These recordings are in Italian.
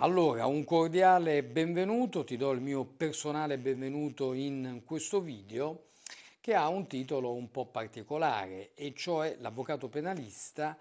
Allora, un cordiale benvenuto, ti do il mio personale benvenuto in questo video che ha un titolo un po' particolare e cioè l'avvocato penalista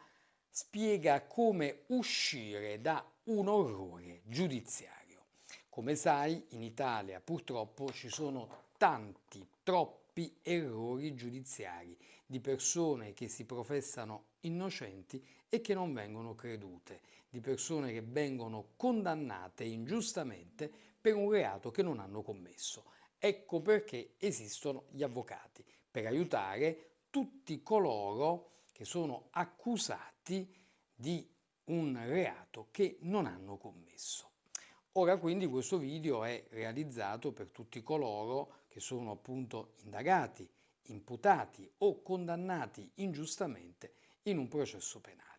spiega come uscire da un orrore giudiziario. Come sai, in Italia purtroppo ci sono tanti, troppi errori giudiziari di persone che si professano innocenti e che non vengono credute, di persone che vengono condannate ingiustamente per un reato che non hanno commesso. Ecco perché esistono gli avvocati, per aiutare tutti coloro che sono accusati di un reato che non hanno commesso. Ora quindi questo video è realizzato per tutti coloro che sono appunto indagati, imputati o condannati ingiustamente in un processo penale.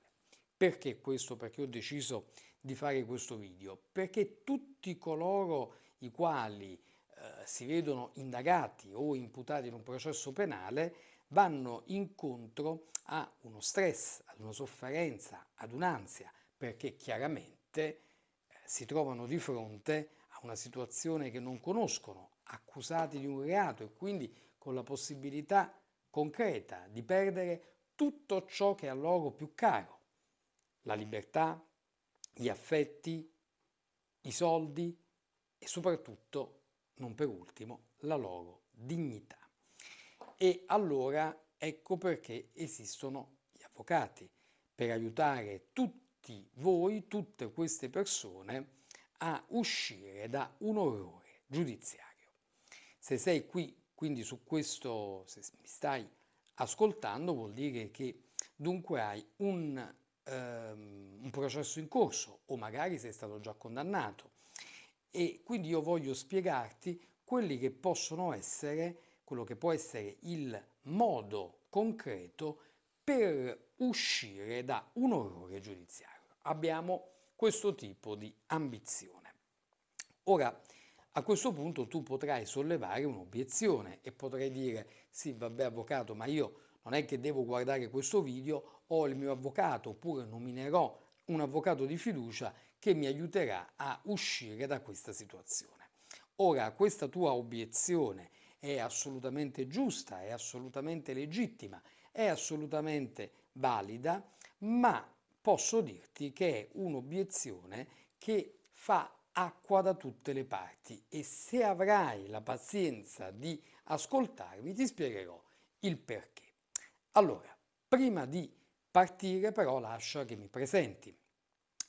Perché questo? Perché ho deciso di fare questo video? Perché tutti coloro i quali eh, si vedono indagati o imputati in un processo penale vanno incontro a uno stress, ad una sofferenza, ad un'ansia, perché chiaramente eh, si trovano di fronte a una situazione che non conoscono, accusati di un reato e quindi con la possibilità concreta di perdere tutto ciò che è a loro più caro la libertà, gli affetti, i soldi e soprattutto, non per ultimo, la loro dignità. E allora ecco perché esistono gli avvocati, per aiutare tutti voi, tutte queste persone a uscire da un orrore giudiziario. Se sei qui, quindi su questo, se mi stai ascoltando, vuol dire che dunque hai un ehm, un processo in corso o magari sei stato già condannato. E quindi io voglio spiegarti quelli che possono essere, quello che può essere il modo concreto per uscire da un orrore giudiziario. Abbiamo questo tipo di ambizione. Ora, a questo punto tu potrai sollevare un'obiezione e potrai dire sì, vabbè avvocato, ma io non è che devo guardare questo video ho il mio avvocato oppure nominerò un avvocato di fiducia che mi aiuterà a uscire da questa situazione. Ora, questa tua obiezione è assolutamente giusta, è assolutamente legittima, è assolutamente valida, ma posso dirti che è un'obiezione che fa acqua da tutte le parti e se avrai la pazienza di ascoltarmi ti spiegherò il perché. Allora, prima di partire però lascia che mi presenti.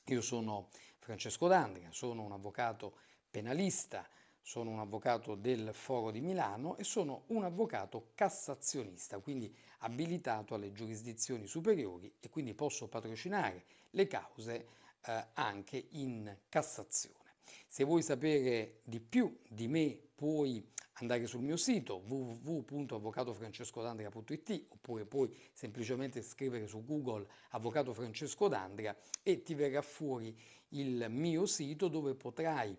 Io sono Francesco D'Andria, sono un avvocato penalista, sono un avvocato del Foro di Milano e sono un avvocato cassazionista, quindi abilitato alle giurisdizioni superiori e quindi posso patrocinare le cause eh, anche in Cassazione. Se vuoi sapere di più di me puoi andare sul mio sito www.avvocatofrancescodandria.it oppure puoi semplicemente scrivere su Google Avvocato Francesco D'Andria e ti verrà fuori il mio sito dove potrai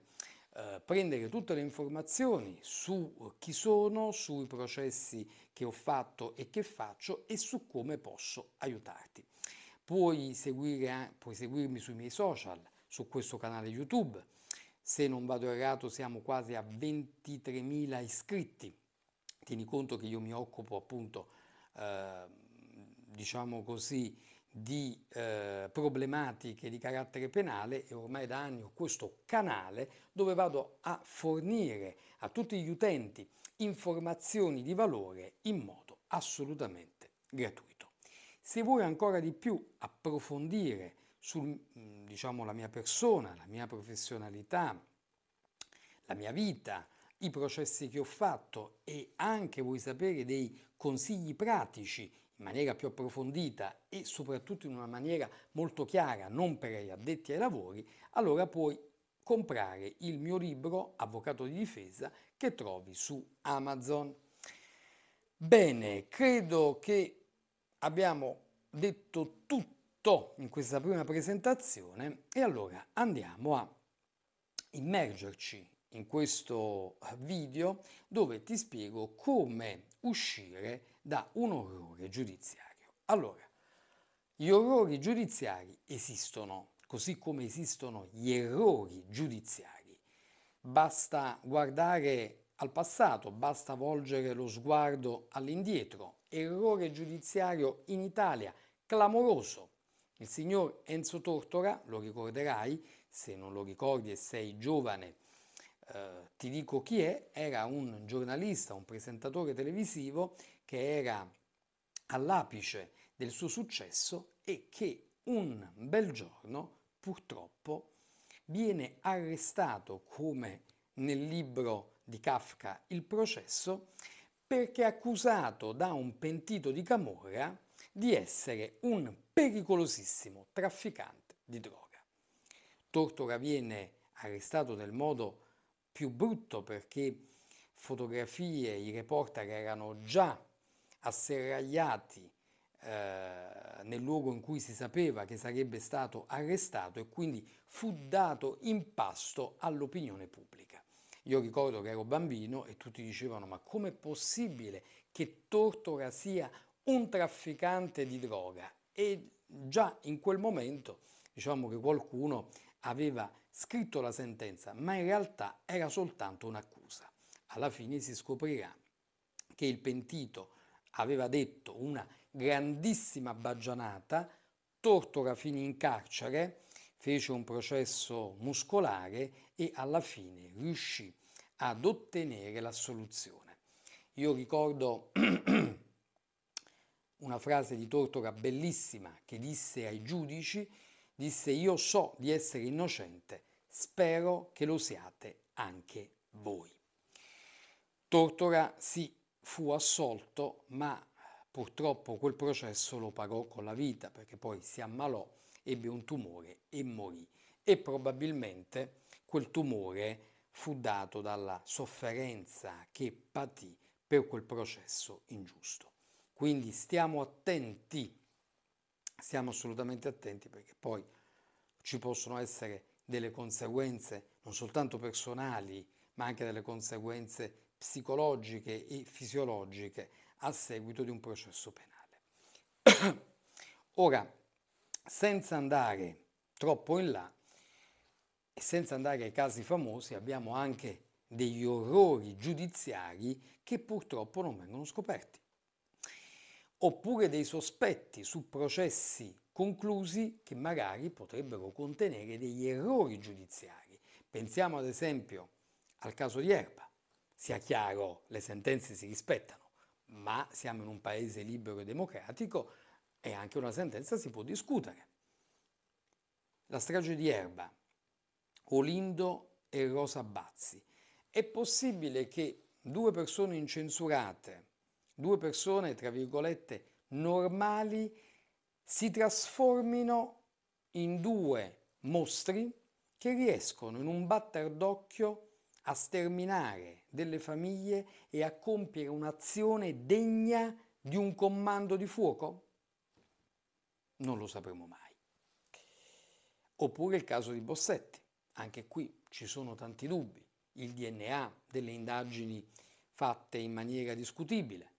eh, prendere tutte le informazioni su chi sono, sui processi che ho fatto e che faccio e su come posso aiutarti. Puoi, seguire, puoi seguirmi sui miei social, su questo canale YouTube, se non vado errato siamo quasi a 23.000 iscritti. Tieni conto che io mi occupo appunto, eh, diciamo così, di eh, problematiche di carattere penale e ormai da anni ho questo canale dove vado a fornire a tutti gli utenti informazioni di valore in modo assolutamente gratuito. Se vuoi ancora di più approfondire sulla mm, diciamo, la mia persona, la mia professionalità, la mia vita, i processi che ho fatto e anche vuoi sapere dei consigli pratici in maniera più approfondita e soprattutto in una maniera molto chiara, non per gli addetti ai lavori, allora puoi comprare il mio libro Avvocato di difesa che trovi su Amazon. Bene, credo che abbiamo detto tutto tutto in questa prima presentazione e allora andiamo a immergerci in questo video dove ti spiego come uscire da un orrore giudiziario. Allora, gli orrori giudiziari esistono, così come esistono gli errori giudiziari. Basta guardare al passato, basta volgere lo sguardo all'indietro. Errore giudiziario in Italia, clamoroso, il signor Enzo Tortora, lo ricorderai, se non lo ricordi e sei giovane, eh, ti dico chi è, era un giornalista, un presentatore televisivo che era all'apice del suo successo e che un bel giorno purtroppo viene arrestato come nel libro di Kafka Il processo perché accusato da un pentito di Camorra di essere un pericolosissimo trafficante di droga. Tortora viene arrestato nel modo più brutto perché fotografie, i reporter erano già asserragliati eh, nel luogo in cui si sapeva che sarebbe stato arrestato e quindi fu dato in pasto all'opinione pubblica. Io ricordo che ero bambino e tutti dicevano ma com'è possibile che Tortora sia un trafficante di droga e già in quel momento diciamo che qualcuno aveva scritto la sentenza, ma in realtà era soltanto un'accusa. Alla fine si scoprirà che il pentito aveva detto una grandissima baggianata, Tortora finì in carcere, fece un processo muscolare e alla fine riuscì ad ottenere l'assoluzione. Io ricordo una frase di Tortora bellissima che disse ai giudici, disse io so di essere innocente, spero che lo siate anche voi. Tortora sì, fu assolto, ma purtroppo quel processo lo pagò con la vita perché poi si ammalò, ebbe un tumore e morì e probabilmente quel tumore fu dato dalla sofferenza che patì per quel processo ingiusto. Quindi stiamo attenti, stiamo assolutamente attenti perché poi ci possono essere delle conseguenze non soltanto personali, ma anche delle conseguenze psicologiche e fisiologiche a seguito di un processo penale. Ora, senza andare troppo in là e senza andare ai casi famosi, abbiamo anche degli orrori giudiziari che purtroppo non vengono scoperti oppure dei sospetti su processi conclusi che magari potrebbero contenere degli errori giudiziari. Pensiamo ad esempio al caso di Erba. Sia chiaro, le sentenze si rispettano, ma siamo in un paese libero e democratico e anche una sentenza si può discutere. La strage di Erba, Olindo e Rosa Bazzi. È possibile che due persone incensurate due persone, tra virgolette, normali si trasformino in due mostri che riescono in un batter d'occhio a sterminare delle famiglie e a compiere un'azione degna di un comando di fuoco? Non lo sapremo mai. Oppure il caso di Bossetti, anche qui ci sono tanti dubbi, il DNA delle indagini fatte in maniera discutibile,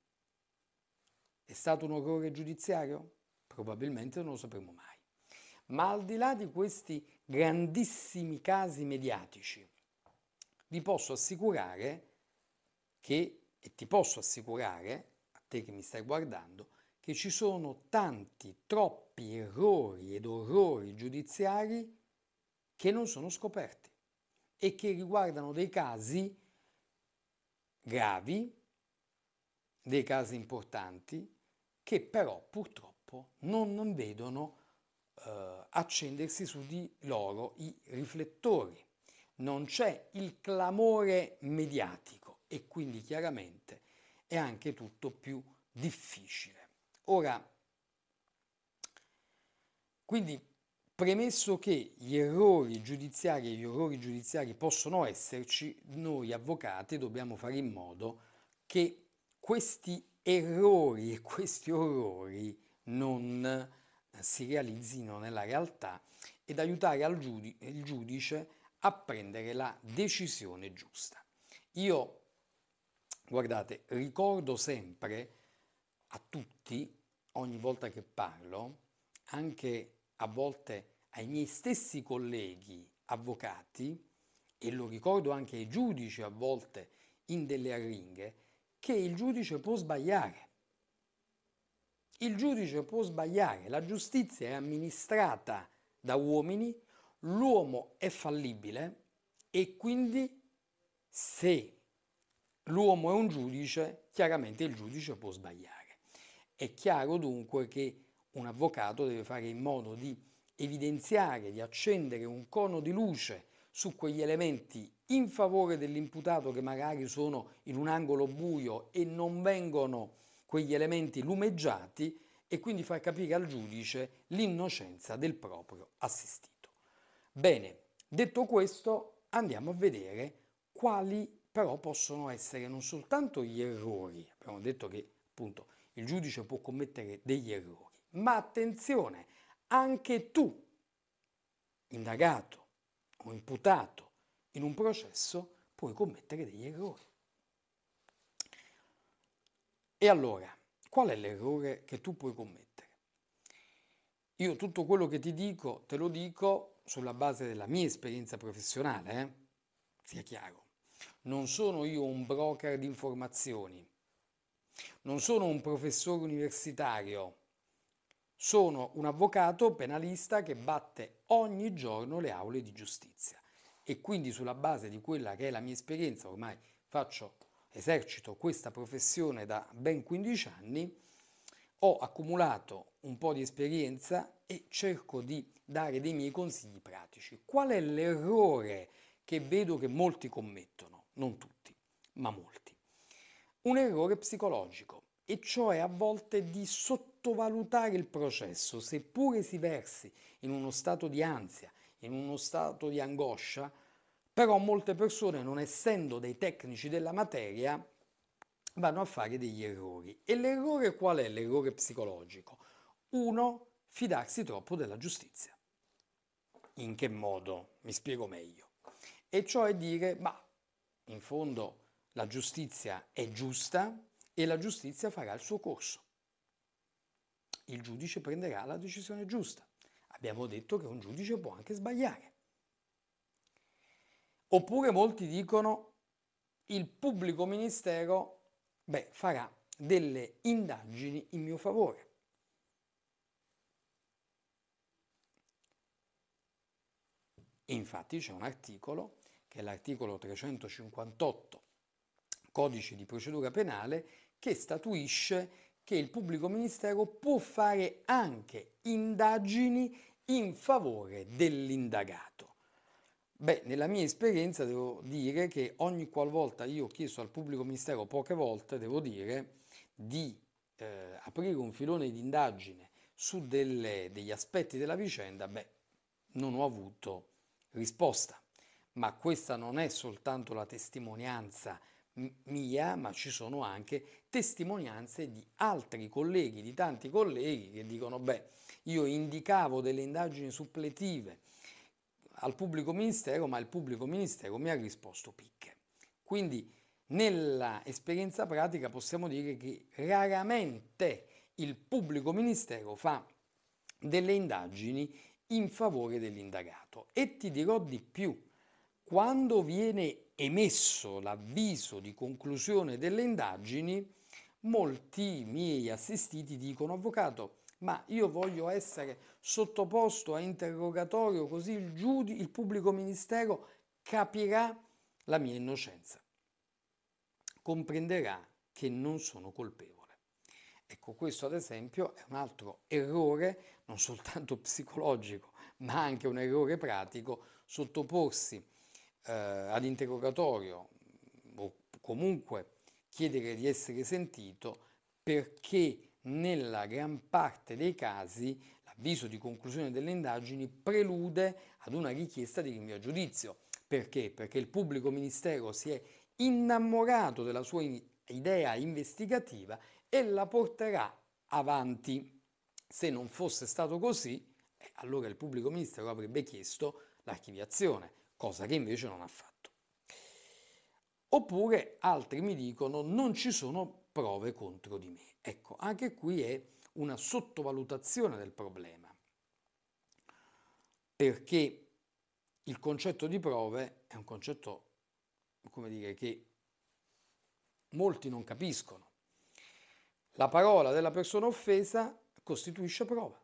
è stato un errore giudiziario? Probabilmente non lo sapremo mai. Ma al di là di questi grandissimi casi mediatici, vi posso assicurare che, e ti posso assicurare, a te che mi stai guardando, che ci sono tanti, troppi errori ed orrori giudiziari che non sono scoperti e che riguardano dei casi gravi, dei casi importanti, che però purtroppo non, non vedono eh, accendersi su di loro i riflettori, non c'è il clamore mediatico e quindi chiaramente è anche tutto più difficile. Ora, quindi Premesso che gli errori giudiziari e gli errori giudiziari possono esserci, noi avvocati dobbiamo fare in modo che questi errori e questi orrori non eh, si realizzino nella realtà ed aiutare giudi- il giudice a prendere la decisione giusta. Io, guardate, ricordo sempre a tutti, ogni volta che parlo, anche a volte ai miei stessi colleghi avvocati, e lo ricordo anche ai giudici a volte in delle arringhe, che il giudice può sbagliare. Il giudice può sbagliare, la giustizia è amministrata da uomini, l'uomo è fallibile e quindi se l'uomo è un giudice, chiaramente il giudice può sbagliare. È chiaro dunque che un avvocato deve fare in modo di evidenziare, di accendere un cono di luce su quegli elementi in favore dell'imputato che magari sono in un angolo buio e non vengono quegli elementi lumeggiati e quindi far capire al giudice l'innocenza del proprio assistito. Bene, detto questo andiamo a vedere quali però possono essere non soltanto gli errori, abbiamo detto che appunto il giudice può commettere degli errori, ma attenzione, anche tu, indagato, o imputato in un processo puoi commettere degli errori. E allora, qual è l'errore che tu puoi commettere? Io tutto quello che ti dico te lo dico sulla base della mia esperienza professionale, eh? sia chiaro. Non sono io un broker di informazioni, non sono un professore universitario, sono un avvocato penalista che batte ogni giorno le aule di giustizia e quindi sulla base di quella che è la mia esperienza, ormai faccio, esercito questa professione da ben 15 anni, ho accumulato un po' di esperienza e cerco di dare dei miei consigli pratici. Qual è l'errore che vedo che molti commettono? Non tutti, ma molti. Un errore psicologico, e cioè a volte di sottolineare sottovalutare il processo, seppure si versi in uno stato di ansia, in uno stato di angoscia, però molte persone, non essendo dei tecnici della materia, vanno a fare degli errori. E l'errore qual è l'errore psicologico? Uno, fidarsi troppo della giustizia. In che modo? Mi spiego meglio. E cioè dire, ma in fondo la giustizia è giusta e la giustizia farà il suo corso il giudice prenderà la decisione giusta. Abbiamo detto che un giudice può anche sbagliare. Oppure molti dicono il pubblico ministero beh, farà delle indagini in mio favore. Infatti c'è un articolo, che è l'articolo 358, codice di procedura penale, che statuisce che il pubblico ministero può fare anche indagini in favore dell'indagato. Beh, nella mia esperienza devo dire che ogni qualvolta io ho chiesto al pubblico ministero, poche volte devo dire, di eh, aprire un filone di indagine su delle, degli aspetti della vicenda, beh, non ho avuto risposta. Ma questa non è soltanto la testimonianza mia, ma ci sono anche testimonianze di altri colleghi, di tanti colleghi che dicono, beh, io indicavo delle indagini suppletive al pubblico ministero, ma il pubblico ministero mi ha risposto picche. Quindi nella esperienza pratica possiamo dire che raramente il pubblico ministero fa delle indagini in favore dell'indagato e ti dirò di più, quando viene emesso l'avviso di conclusione delle indagini, molti miei assistiti dicono avvocato, ma io voglio essere sottoposto a interrogatorio così il, giudice, il pubblico ministero capirà la mia innocenza, comprenderà che non sono colpevole. Ecco, questo ad esempio è un altro errore, non soltanto psicologico, ma anche un errore pratico, sottoporsi a eh, ad interrogatorio o comunque chiedere di essere sentito perché nella gran parte dei casi l'avviso di conclusione delle indagini prelude ad una richiesta di rinvio a giudizio. Perché? Perché il pubblico ministero si è innamorato della sua idea investigativa e la porterà avanti. Se non fosse stato così, eh, allora il pubblico ministero avrebbe chiesto l'archiviazione cosa che invece non ha fatto. Oppure altri mi dicono non ci sono prove contro di me. Ecco, anche qui è una sottovalutazione del problema, perché il concetto di prove è un concetto, come dire, che molti non capiscono. La parola della persona offesa costituisce prova.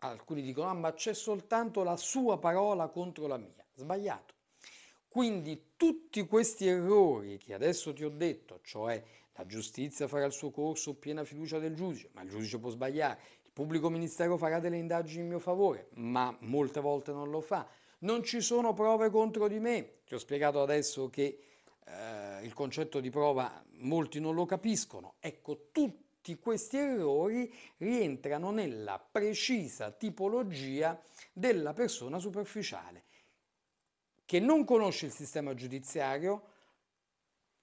Alcuni dicono, ah, ma c'è soltanto la sua parola contro la mia. Sbagliato. Quindi tutti questi errori che adesso ti ho detto, cioè la giustizia farà il suo corso piena fiducia del giudice, ma il giudice può sbagliare, il pubblico ministero farà delle indagini in mio favore, ma molte volte non lo fa. Non ci sono prove contro di me. Ti ho spiegato adesso che eh, il concetto di prova molti non lo capiscono. Ecco, tutti tutti questi errori rientrano nella precisa tipologia della persona superficiale, che non conosce il sistema giudiziario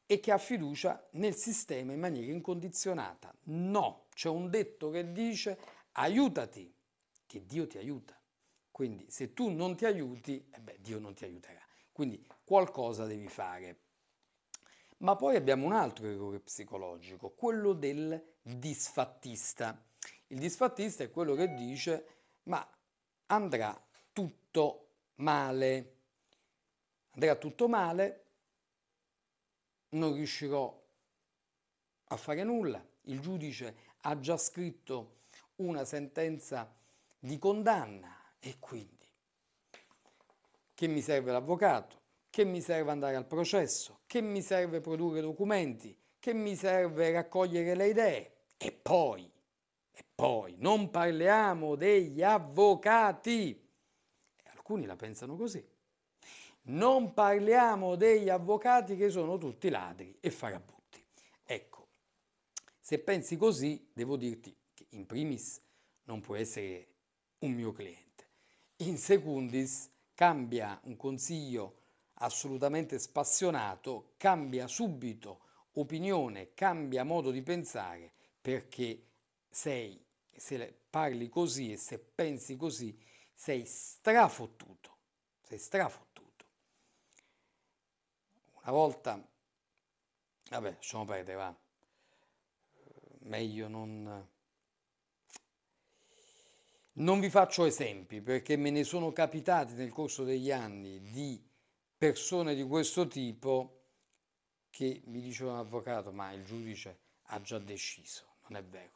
e che ha fiducia nel sistema in maniera incondizionata. No, c'è un detto che dice aiutati, che Dio ti aiuta. Quindi se tu non ti aiuti, eh beh, Dio non ti aiuterà. Quindi qualcosa devi fare. Ma poi abbiamo un altro errore psicologico, quello del disfattista. Il disfattista è quello che dice ma andrà tutto male, andrà tutto male, non riuscirò a fare nulla, il giudice ha già scritto una sentenza di condanna e quindi che mi serve l'avvocato, che mi serve andare al processo, che mi serve produrre documenti, che mi serve raccogliere le idee, e poi, e poi, non parliamo degli avvocati. Alcuni la pensano così. Non parliamo degli avvocati che sono tutti ladri e farabutti. Ecco, se pensi così, devo dirti che in primis non può essere un mio cliente. In secundis cambia un consiglio assolutamente spassionato, cambia subito opinione, cambia modo di pensare perché sei, se parli così e se pensi così, sei strafottuto, sei strafottuto. Una volta, vabbè, sono perdere, va. Meglio non... Non vi faccio esempi perché me ne sono capitati nel corso degli anni di persone di questo tipo che mi dicevano avvocato, ma il giudice ha già deciso. Non è vero.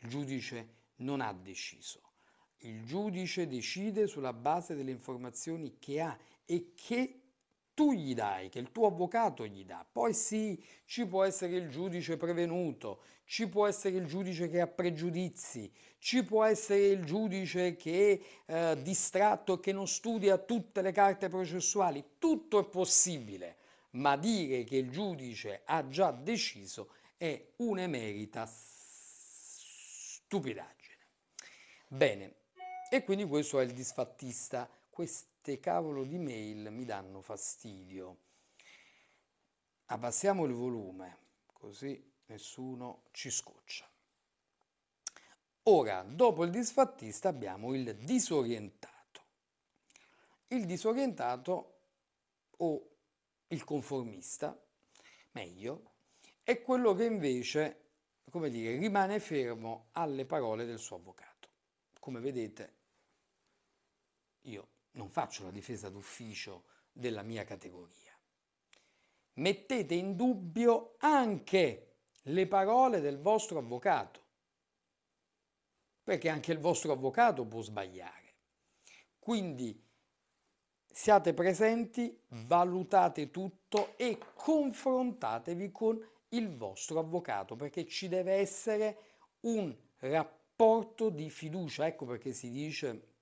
Il giudice non ha deciso. Il giudice decide sulla base delle informazioni che ha e che tu gli dai, che il tuo avvocato gli dà. Poi sì, ci può essere il giudice prevenuto, ci può essere il giudice che ha pregiudizi, ci può essere il giudice che è eh, distratto e che non studia tutte le carte processuali. Tutto è possibile, ma dire che il giudice ha già deciso è un'emerita stupidaggine. Bene, e quindi questo è il disfattista. Queste cavolo di mail mi danno fastidio. Abbassiamo il volume, così nessuno ci scoccia. Ora, dopo il disfattista abbiamo il disorientato. Il disorientato o il conformista, meglio, è quello che invece come dire, rimane fermo alle parole del suo avvocato. Come vedete, io non faccio la difesa d'ufficio della mia categoria. Mettete in dubbio anche le parole del vostro avvocato, perché anche il vostro avvocato può sbagliare. Quindi siate presenti, valutate tutto e confrontatevi con il vostro avvocato, perché ci deve essere un rapporto di fiducia, ecco perché si dice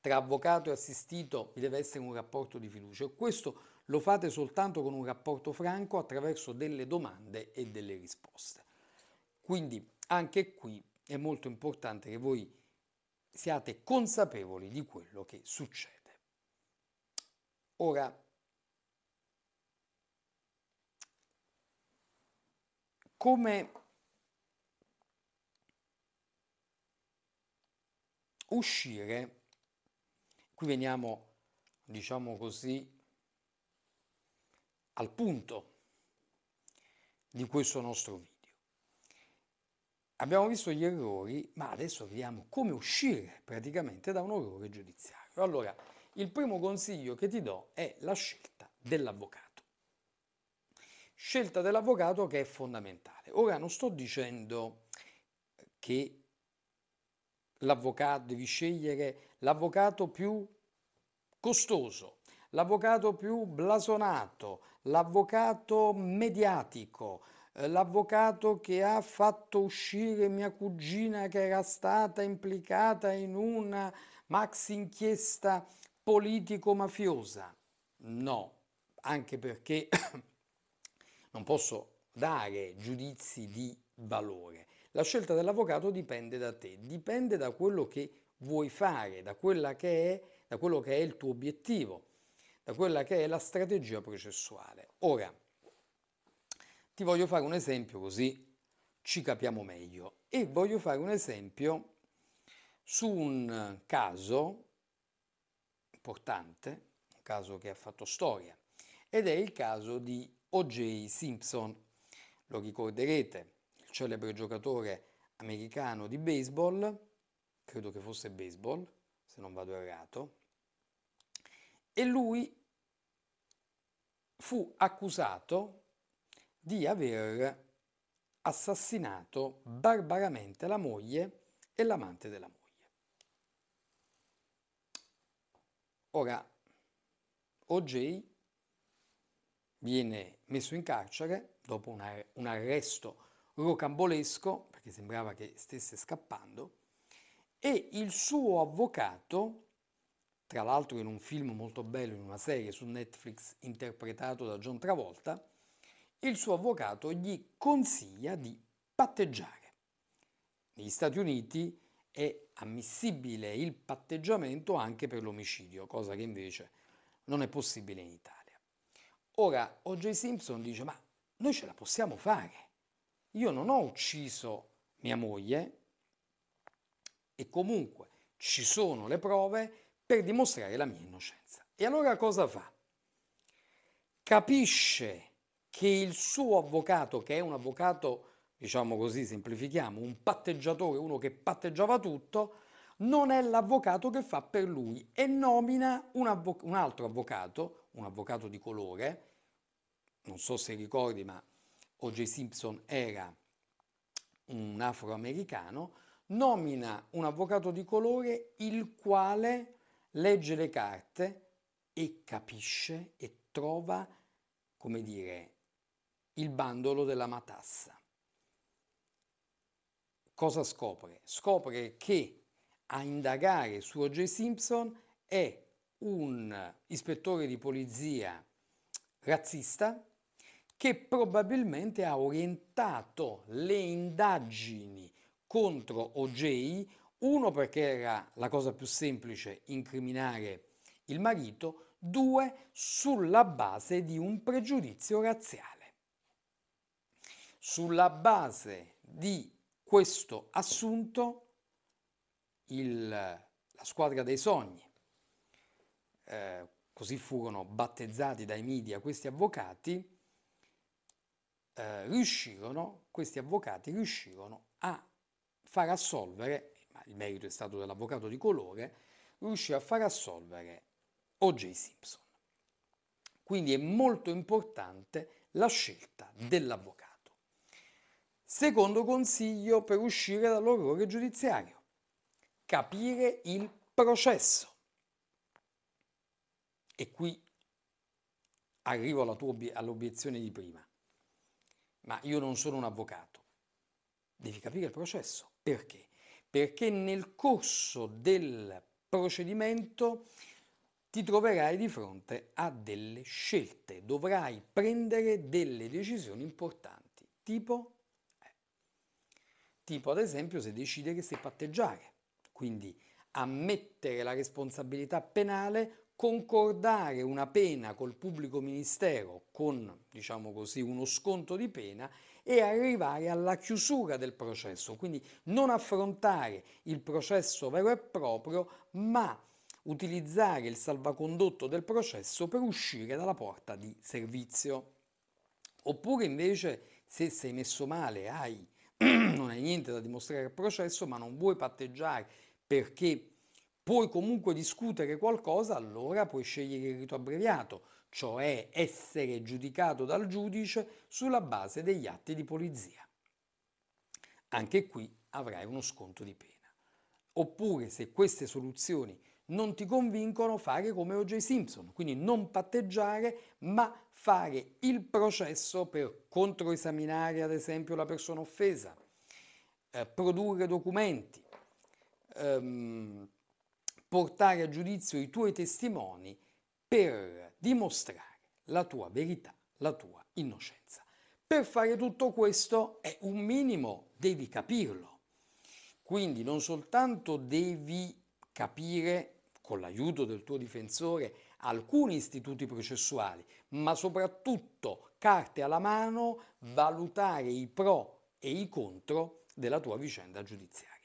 tra avvocato e assistito vi deve essere un rapporto di fiducia. Questo lo fate soltanto con un rapporto franco attraverso delle domande e delle risposte. Quindi anche qui è molto importante che voi siate consapevoli di quello che succede. Ora come uscire, qui veniamo, diciamo così, al punto di questo nostro video. Abbiamo visto gli errori, ma adesso vediamo come uscire praticamente da un errore giudiziario. Allora, il primo consiglio che ti do è la scelta dell'avvocato scelta dell'avvocato che è fondamentale. Ora non sto dicendo che l'avvocato devi scegliere l'avvocato più costoso, l'avvocato più blasonato, l'avvocato mediatico, eh, l'avvocato che ha fatto uscire mia cugina che era stata implicata in una max inchiesta politico-mafiosa. No, anche perché non posso dare giudizi di valore. La scelta dell'avvocato dipende da te, dipende da quello che vuoi fare, da, che è, da quello che è il tuo obiettivo, da quella che è la strategia processuale. Ora, ti voglio fare un esempio così ci capiamo meglio e voglio fare un esempio su un caso importante, un caso che ha fatto storia, ed è il caso di O.J. Simpson. Lo ricorderete, il celebre giocatore americano di baseball, credo che fosse baseball, se non vado errato, e lui fu accusato di aver assassinato barbaramente la moglie e l'amante della moglie. Ora, O.J viene messo in carcere dopo una, un arresto rocambolesco, perché sembrava che stesse scappando, e il suo avvocato, tra l'altro in un film molto bello, in una serie su Netflix interpretato da John Travolta, il suo avvocato gli consiglia di patteggiare. Negli Stati Uniti è ammissibile il patteggiamento anche per l'omicidio, cosa che invece non è possibile in Italia. Ora, O.J. Simpson dice, ma noi ce la possiamo fare. Io non ho ucciso mia moglie e comunque ci sono le prove per dimostrare la mia innocenza. E allora cosa fa? Capisce che il suo avvocato, che è un avvocato, diciamo così, semplifichiamo, un patteggiatore, uno che patteggiava tutto, non è l'avvocato che fa per lui e nomina un, avvo- un altro avvocato, un avvocato di colore, non so se ricordi, ma O.J. Simpson era un afroamericano, nomina un avvocato di colore il quale legge le carte e capisce e trova, come dire, il bandolo della matassa. Cosa scopre? Scopre che a indagare su O.J. Simpson è un ispettore di polizia razzista che probabilmente ha orientato le indagini contro OJ, uno perché era la cosa più semplice incriminare il marito, due sulla base di un pregiudizio razziale. Sulla base di questo assunto, il, la squadra dei sogni, eh, così furono battezzati dai media questi avvocati, eh, riuscirono, questi avvocati riuscirono a far assolvere, ma il merito è stato dell'avvocato di colore, riuscì a far assolvere O.J. Simpson. Quindi è molto importante la scelta dell'avvocato. Secondo consiglio per uscire dall'orrore giudiziario, capire il processo. E qui arrivo all'obiezione di prima ma io non sono un avvocato. Devi capire il processo. Perché? Perché nel corso del procedimento ti troverai di fronte a delle scelte, dovrai prendere delle decisioni importanti, tipo, eh, tipo ad esempio se decidere se patteggiare, quindi ammettere la responsabilità penale concordare una pena col pubblico ministero con, diciamo così, uno sconto di pena e arrivare alla chiusura del processo, quindi non affrontare il processo vero e proprio, ma utilizzare il salvacondotto del processo per uscire dalla porta di servizio. Oppure invece se sei messo male, hai, non hai niente da dimostrare al processo, ma non vuoi patteggiare perché puoi comunque discutere qualcosa, allora puoi scegliere il rito abbreviato, cioè essere giudicato dal giudice sulla base degli atti di polizia. Anche qui avrai uno sconto di pena. Oppure se queste soluzioni non ti convincono, fare come O.J. Simpson, quindi non patteggiare, ma fare il processo per controesaminare ad esempio la persona offesa, eh, produrre documenti. Ehm, portare a giudizio i tuoi testimoni per dimostrare la tua verità, la tua innocenza. Per fare tutto questo è un minimo, devi capirlo. Quindi non soltanto devi capire, con l'aiuto del tuo difensore, alcuni istituti processuali, ma soprattutto, carte alla mano, valutare i pro e i contro della tua vicenda giudiziaria.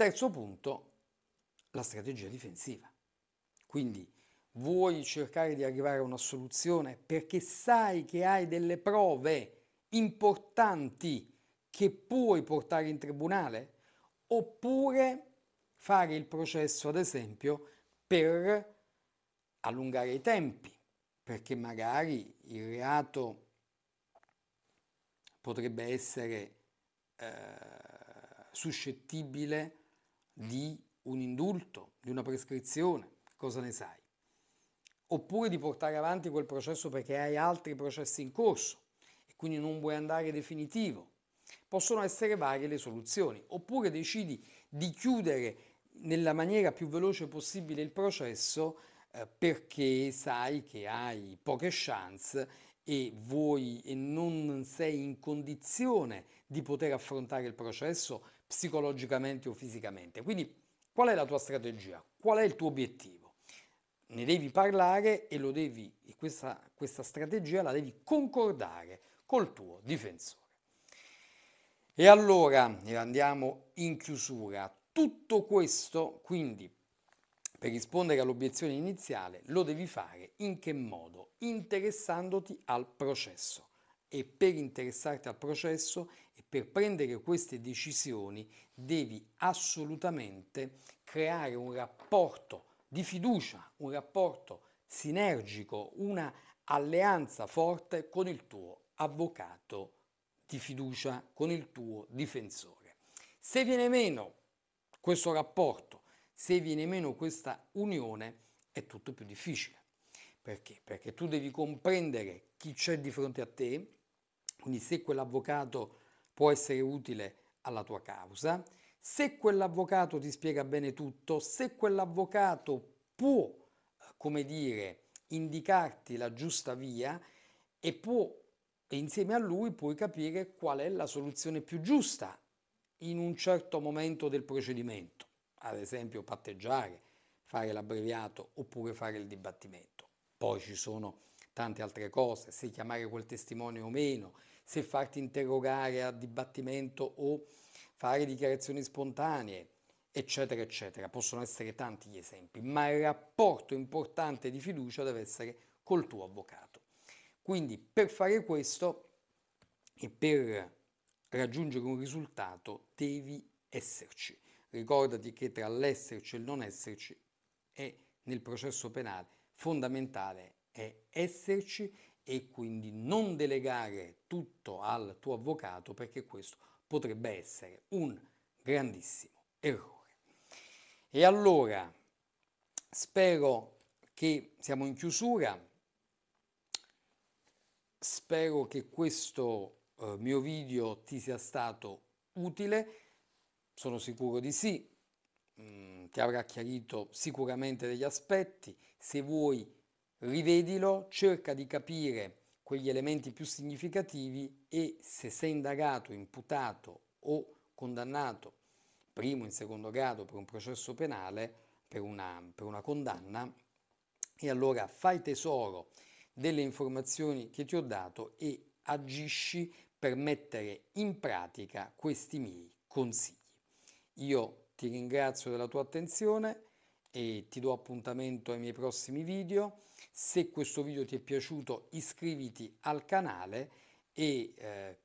Terzo punto, la strategia difensiva. Quindi vuoi cercare di arrivare a una soluzione perché sai che hai delle prove importanti che puoi portare in tribunale oppure fare il processo, ad esempio, per allungare i tempi, perché magari il reato potrebbe essere eh, suscettibile di un indulto, di una prescrizione, cosa ne sai? Oppure di portare avanti quel processo perché hai altri processi in corso e quindi non vuoi andare definitivo. Possono essere varie le soluzioni. Oppure decidi di chiudere nella maniera più veloce possibile il processo eh, perché sai che hai poche chance e vuoi e non sei in condizione di poter affrontare il processo psicologicamente o fisicamente. Quindi qual è la tua strategia? Qual è il tuo obiettivo? Ne devi parlare e, devi, e questa, questa strategia la devi concordare col tuo difensore. E allora andiamo in chiusura. Tutto questo, quindi, per rispondere all'obiezione iniziale, lo devi fare in che modo? Interessandoti al processo. E per interessarti al processo e per prendere queste decisioni devi assolutamente creare un rapporto di fiducia, un rapporto sinergico, una alleanza forte con il tuo avvocato di fiducia, con il tuo difensore. Se viene meno questo rapporto, se viene meno questa unione, è tutto più difficile. Perché? Perché tu devi comprendere chi c'è di fronte a te, quindi se quell'avvocato può essere utile alla tua causa, se quell'avvocato ti spiega bene tutto, se quell'avvocato può, eh, come dire, indicarti la giusta via e può insieme a lui puoi capire qual è la soluzione più giusta in un certo momento del procedimento, ad esempio patteggiare, fare l'abbreviato oppure fare il dibattimento. Poi ci sono tante altre cose, se chiamare quel testimone o meno, se farti interrogare a dibattimento o fare dichiarazioni spontanee, eccetera, eccetera. Possono essere tanti gli esempi, ma il rapporto importante di fiducia deve essere col tuo avvocato. Quindi per fare questo e per raggiungere un risultato devi esserci. Ricordati che tra l'esserci e il non esserci è nel processo penale fondamentale è esserci e quindi non delegare tutto al tuo avvocato perché questo potrebbe essere un grandissimo errore. E allora spero che siamo in chiusura, spero che questo eh, mio video ti sia stato utile, sono sicuro di sì, mm, ti avrà chiarito sicuramente degli aspetti, se vuoi rivedilo, cerca di capire quegli elementi più significativi e se sei indagato, imputato o condannato primo in secondo grado per un processo penale, per una, per una condanna, e allora fai tesoro delle informazioni che ti ho dato e agisci per mettere in pratica questi miei consigli. Io ti ringrazio della tua attenzione e ti do appuntamento ai miei prossimi video. Se questo video ti è piaciuto iscriviti al canale e, eh,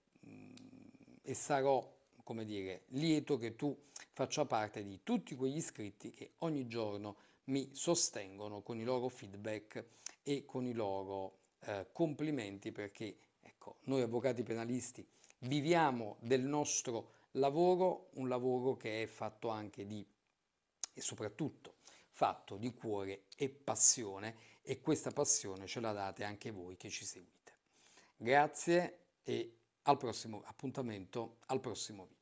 e sarò come dire, lieto che tu faccia parte di tutti quegli iscritti che ogni giorno mi sostengono con i loro feedback e con i loro eh, complimenti perché ecco, noi avvocati penalisti viviamo del nostro lavoro, un lavoro che è fatto anche di e soprattutto fatto di cuore e passione e questa passione ce la date anche voi che ci seguite. Grazie e al prossimo appuntamento, al prossimo video.